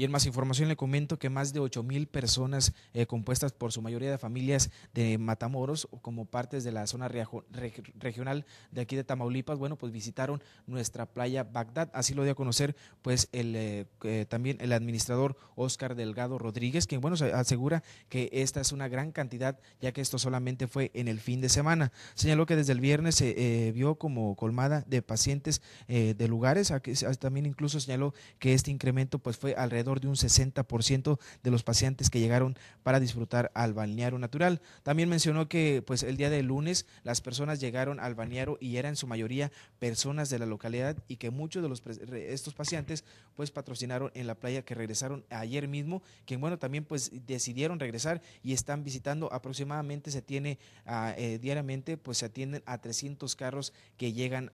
Y en más información le comento que más de 8 mil personas eh, compuestas por su mayoría de familias de Matamoros como partes de la zona regional de aquí de Tamaulipas, bueno, pues visitaron nuestra playa Bagdad. Así lo dio a conocer pues el, eh, también el administrador Oscar Delgado Rodríguez, quien bueno, asegura que esta es una gran cantidad ya que esto solamente fue en el fin de semana. Señaló que desde el viernes se eh, vio como colmada de pacientes de lugares. también incluso señaló que este incremento pues fue alrededor de un 60% de los pacientes que llegaron para disfrutar al balneario natural. También mencionó que pues el día de lunes las personas llegaron al balneario y eran en su mayoría personas de la localidad y que muchos de los, estos pacientes pues patrocinaron en la playa que regresaron ayer mismo, que bueno también pues decidieron regresar y están visitando aproximadamente se tiene ah, eh, diariamente pues se atienden a 300 carros que llegan